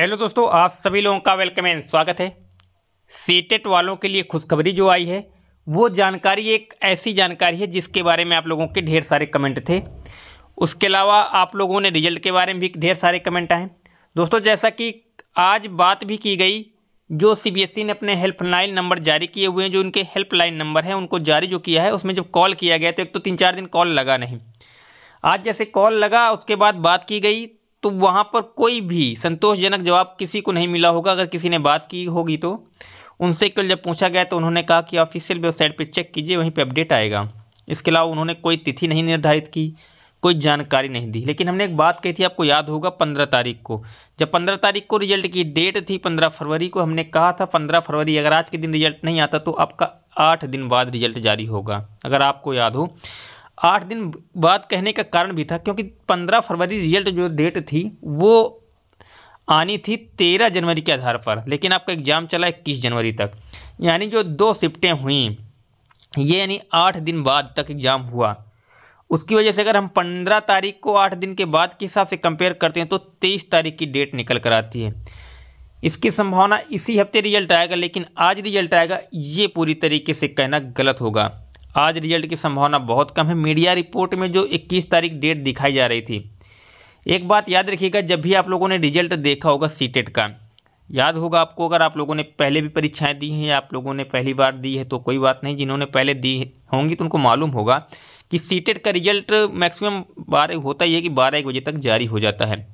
hello दोस्तों आप सभी लोगों का वेलकम एंड स्वागत है सीटेट e वालों के लिए खुशखबरी जो आई है वो जानकारी एक ऐसी जानकारी है जिसके बारे में आप लोगों के ढेर सारे कमेंट थे उसके अलावा आप लोगों ने रिजल्ट के बारे में भी ढेर सारे कमेंट आए दोस्तों जैसा कि आज बात भी की गई जो सीबीएसई e ने अपने हेल्पलाइन नंबर जारी किए हुए हैं जो उनके हेल्पलाइन नंबर हैं उनको जारी जो किया है उसमें जब कॉल किया गया तो एक तो तीन चार दिन कॉल लगा नहीं आज जैसे कॉल लगा उसके बाद बात की गई तो वहाँ पर कोई भी संतोषजनक जवाब किसी को नहीं मिला होगा अगर किसी ने बात की होगी तो उनसे कल जब पूछा गया तो उन्होंने कहा कि ऑफिशियल वेबसाइट पर चेक कीजिए वहीं पर अपडेट आएगा इसके अलावा उन्होंने कोई तिथि नहीं निर्धारित की कोई जानकारी नहीं दी लेकिन हमने एक बात कही थी आपको याद होगा पंद्रह तारीख को जब पंद्रह तारीख को रिजल्ट की डेट थी पंद्रह फरवरी को हमने कहा था पंद्रह फरवरी अगर आज के दिन रिजल्ट नहीं आता तो आपका आठ दिन बाद रिजल्ट जारी होगा अगर आपको याद हो आठ दिन बाद कहने का कारण भी था क्योंकि पंद्रह फरवरी रिजल्ट जो डेट थी वो आनी थी तेरह जनवरी के आधार पर लेकिन आपका एग्ज़ाम चला इक्कीस जनवरी तक यानी जो दो शिफ्टें हुई ये यानी आठ दिन बाद तक एग्ज़ाम हुआ उसकी वजह से अगर हम पंद्रह तारीख को आठ दिन के बाद के हिसाब से कंपेयर करते हैं तो तेईस तारीख की डेट निकल कर आती है इसकी संभावना इसी हफ्ते रिजल्ट आएगा लेकिन आज रिजल्ट आएगा ये पूरी तरीके से कहना गलत होगा आज रिजल्ट की संभावना बहुत कम है मीडिया रिपोर्ट में जो 21 तारीख डेट दिखाई जा रही थी एक बात याद रखिएगा जब भी आप लोगों ने रिजल्ट देखा होगा सीटेट e का याद होगा आपको अगर आप लोगों ने पहले भी परीक्षाएं दी हैं या आप लोगों ने पहली बार दी है तो कोई बात नहीं जिन्होंने पहले दी होंगी तो उनको मालूम होगा कि सीटेट e का रिजल्ट मैक्सिमम बारह होता ही है कि बारह एक बजे तक जारी हो जाता है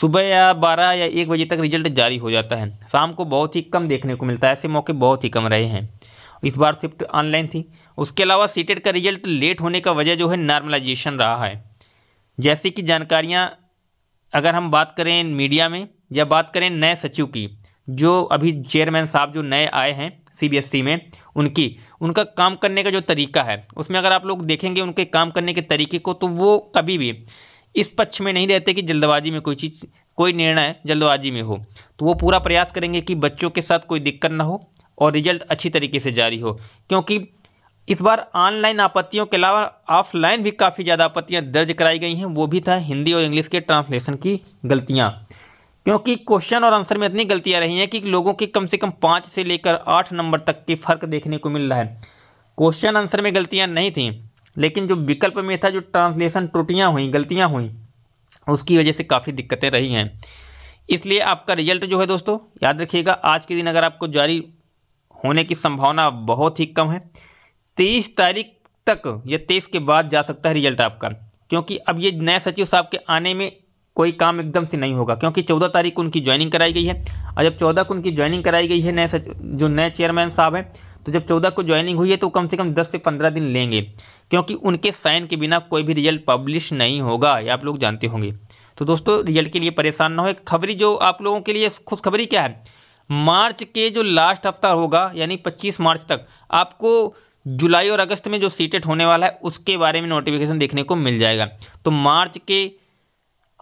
सुबह या बारह या एक बजे तक रिजल्ट जारी हो जाता है शाम को बहुत ही कम देखने को मिलता है ऐसे मौके बहुत ही कम रहे हैं इस बार शिफ्ट ऑनलाइन थी उसके अलावा सीटेट का रिजल्ट लेट होने का वजह जो है नॉर्मलाइजेशन रहा है जैसे कि जानकारियाँ अगर हम बात करें मीडिया में या बात करें नए सचिव की जो अभी चेयरमैन साहब जो नए आए हैं सी e में उनकी उनका काम करने का जो तरीका है उसमें अगर आप लोग देखेंगे उनके काम करने के तरीके को तो वो कभी भी इस पक्ष में नहीं रहते कि जल्दबाजी में कोई चीज़ कोई निर्णय जल्दबाजी में हो तो वो पूरा प्रयास करेंगे कि बच्चों के साथ कोई दिक्कत ना हो और रिजल्ट अच्छी तरीके से जारी हो क्योंकि इस बार ऑनलाइन आपत्तियों के अलावा ऑफलाइन भी काफ़ी ज़्यादा आपत्तियाँ दर्ज कराई गई हैं वो भी था हिंदी और इंग्लिश के ट्रांसलेशन की गलतियाँ क्योंकि क्वेश्चन और आंसर में इतनी गलतियाँ रही हैं कि लोगों की कम से कम पाँच से लेकर आठ नंबर तक के फ़र्क देखने को मिल रहा है क्वेश्चन आंसर में गलतियाँ नहीं थीं लेकिन जो विकल्प में था जो ट्रांसलेशन त्रुटियाँ हुई गलतियाँ हुई उसकी वजह से काफ़ी दिक्कतें रही हैं इसलिए आपका रिजल्ट जो है दोस्तों याद रखिएगा आज के दिन अगर आपको जारी होने की संभावना बहुत ही कम है तेईस तारीख तक या तेईस के बाद जा सकता है रिजल्ट आपका क्योंकि अब ये नए सचिव साहब के आने में कोई काम एकदम से नहीं होगा क्योंकि चौदह तारीख को उनकी ज्वाइनिंग कराई गई है और जब चौदह को उनकी ज्वाइनिंग कराई गई है नए सचिव जो नए चेयरमैन साहब हैं तो जब चौदह को ज्वाइनिंग हुई है तो कम से कम दस से पंद्रह दिन लेंगे क्योंकि उनके साइन के बिना कोई भी रिजल्ट पब्लिश नहीं होगा ये आप लोग जानते होंगे तो दोस्तों रिजल्ट के लिए परेशान ना हो एक खबरी जो आप लोगों के लिए खुशखबरी क्या है मार्च के जो लास्ट हफ्ता होगा यानी 25 मार्च तक आपको जुलाई और अगस्त में जो सीटेट होने वाला है उसके बारे में नोटिफिकेशन देखने को मिल जाएगा तो मार्च के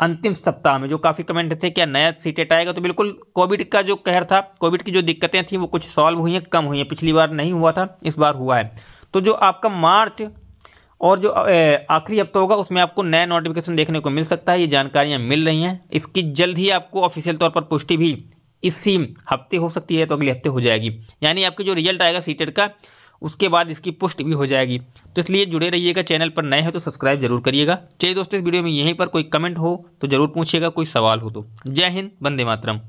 अंतिम सप्ताह में जो काफ़ी कमेंट थे क्या नया सीटेट आएगा तो बिल्कुल कोविड का जो कहर था कोविड की जो दिक्कतें थी वो कुछ सॉल्व हुई हैं कम हुई हैं पिछली बार नहीं हुआ था इस बार हुआ है तो जो आपका मार्च और जो आखिरी हफ्ता होगा उसमें आपको नया नोटिफिकेशन देखने को मिल सकता है ये जानकारियाँ मिल रही हैं इसकी जल्द ही आपको ऑफिशियल तौर पर पुष्टि भी इस सीम हफ्ते हो सकती है तो अगले हफ्ते हो जाएगी यानी आपके जो रिजल्ट आएगा सीटेड का उसके बाद इसकी पुष्ट भी हो जाएगी तो इसलिए जुड़े रहिएगा चैनल पर नए हो तो सब्सक्राइब जरूर करिएगा चलिए दोस्तों इस वीडियो में यहीं पर कोई कमेंट हो तो जरूर पूछिएगा कोई सवाल हो तो जय हिंद बंदे मातरम